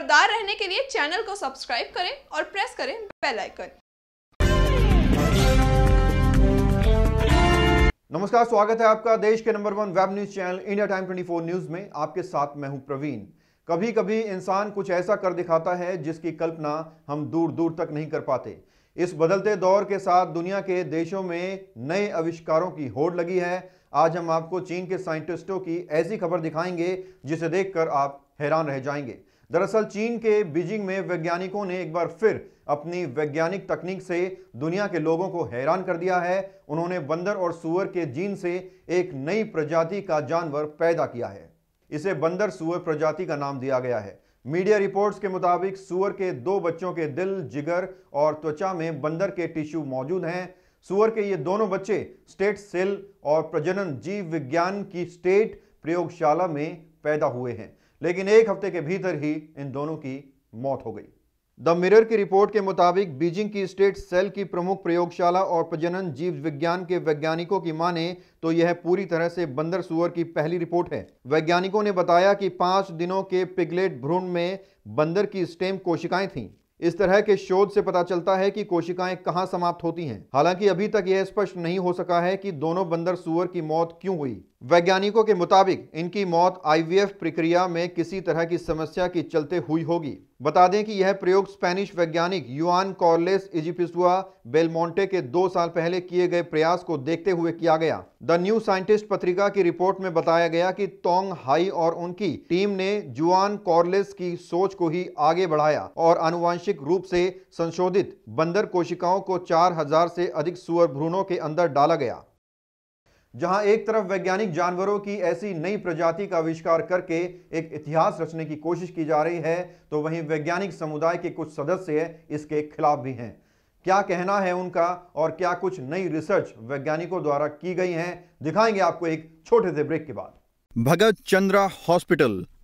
खबरदार रहने के लिए चैनल को सब्सक्राइब करें और प्रेस करें बेल आइकन नमस्कार स्वागत है आपका देश के number one web news channel India Time 24 news में आपके साथ मैं हूं प्रवीण कभी कभी इंसान कुछ ऐसा कर दिखाता है जिसकी कल्पना हम दूर दूर तक नहीं कर पाते इस बदलते दौर के साथ दुनिया के देशों में नए अविष्कारों की होड़ लगी है आज हम आपको चीन के साइंटिस्टों की ऐसी खबर दिखाएंगे जिसे देखकर आप हैरान रह जाएंगे दरअसल चीन के बीजिंग में वैज्ञानिकों ने एक बार फिर अपनी वैज्ञानिक तकनीक से दुनिया के लोगों को हैरान कर दिया है उन्होंने बंदर और सुअर के जीन से एक नई प्रजाति का जानवर पैदा किया है इसे बंदर सुअर प्रजाति का नाम दिया गया है मीडिया रिपोर्ट्स के मुताबिक सुअर के दो बच्चों के दिल जिगर और त्वचा में बंदर के टिश्यू मौजूद हैं सुअर के ये दोनों बच्चे स्टेट सेल और प्रजनन जीव विज्ञान की स्टेट प्रयोगशाला में पैदा हुए हैं लेकिन एक हफ्ते के भीतर ही इन दोनों की मौत हो गई द मिरर की रिपोर्ट के मुताबिक बीजिंग की स्टेट सेल की प्रमुख प्रयोगशाला और प्रजनन जीव विज्ञान के वैज्ञानिकों की माने तो यह पूरी तरह से बंदर सुअर की पहली रिपोर्ट है वैज्ञानिकों ने बताया कि पांच दिनों के पिगलेट भ्रूण में बंदर की स्टेम कोशिकाएं थीं इस तरह के शोध से पता चलता है कि कोशिकाएं कहां समाप्त होती हैं हालांकि अभी तक यह स्पष्ट नहीं हो सका है कि दोनों बंदर सुअर की मौत क्यों हुई वैज्ञानिकों के मुताबिक इनकी मौत आईवीएफ प्रक्रिया में किसी तरह की समस्या के चलते हुई होगी बता दें कि यह प्रयोग स्पेनिश वैज्ञानिक युआन कॉर्लेस इजिपिसुआ बेलमोंटे के दो साल पहले किए गए प्रयास को देखते हुए किया गया द न्यू साइंटिस्ट पत्रिका की रिपोर्ट में बताया गया कि तोंग हाई और उनकी टीम ने जुआन कॉर्लेस की सोच को ही आगे बढ़ाया और आनुवंशिक रूप से संशोधित बंदर कोशिकाओं को चार से अधिक सुअर भ्रूणों के अंदर डाला गया जहां एक तरफ वैज्ञानिक जानवरों की ऐसी नई प्रजाति का आविष्कार करके एक इतिहास रचने की कोशिश की जा रही है तो वहीं वैज्ञानिक समुदाय के कुछ सदस्य इसके खिलाफ भी हैं क्या कहना है उनका और क्या कुछ नई रिसर्च वैज्ञानिकों द्वारा की गई है दिखाएंगे आपको एक छोटे से ब्रेक के बाद भगत चंद्रा हॉस्पिटल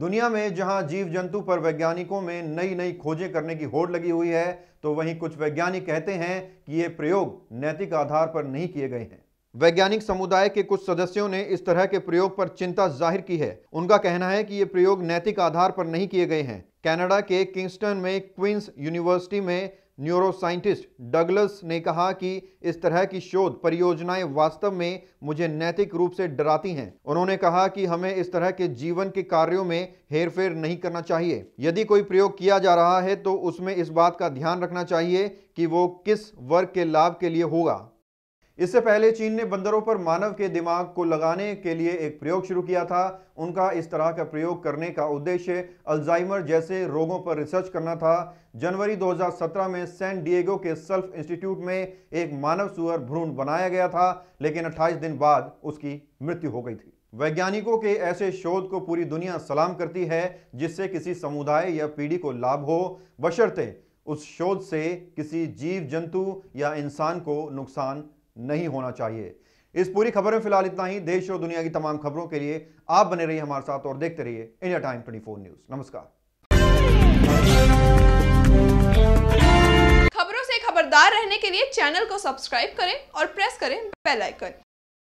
दुनिया में जहां जीव जंतु पर वैज्ञानिकों में नई नई खोजें करने की होड़ लगी हुई है तो वहीं कुछ वैज्ञानिक कहते हैं कि ये प्रयोग नैतिक आधार पर नहीं किए गए हैं वैज्ञानिक समुदाय के कुछ सदस्यों ने इस तरह के प्रयोग पर चिंता जाहिर की है उनका कहना है कि ये प्रयोग नैतिक आधार पर नहीं किए गए हैं कनाडा के किंगस्टन में क्वींस यूनिवर्सिटी में न्यूरोसाइंटिस्ट डगलस ने कहा कि इस तरह की शोध परियोजनाएं वास्तव में मुझे नैतिक रूप से डराती हैं उन्होंने कहा कि हमें इस तरह के जीवन के कार्यों में हेरफेर नहीं करना चाहिए यदि कोई प्रयोग किया जा रहा है तो उसमें इस बात का ध्यान रखना चाहिए कि वो किस वर्ग के लाभ के लिए होगा इससे पहले चीन ने बंदरों पर मानव के दिमाग को लगाने के लिए एक प्रयोग शुरू किया था उनका इस तरह का प्रयोग करने का उद्देश्य अल्जाइमर जैसे रोगों पर रिसर्च करना था जनवरी 2017 में सैन डिएगो के सेल्फ इंस्टीट्यूट में एक मानव सुअर भ्रूण बनाया गया था लेकिन 28 दिन बाद उसकी मृत्यु हो गई थी वैज्ञानिकों के ऐसे शोध को पूरी दुनिया सलाम करती है जिससे किसी समुदाय या पीढ़ी को लाभ हो बशर्ते उस शोध से किसी जीव जंतु या इंसान को नुकसान नहीं होना चाहिए इस पूरी खबर में फिलहाल इतना ही देश और दुनिया की तमाम खबरों के लिए आप बने रहिए हमारे साथ और देखते रहिए India Time twenty four news नमस्कार खबरों से खबरदार रहने के लिए चैनल को सब्सक्राइब करें और प्रेस करें बेल आइकन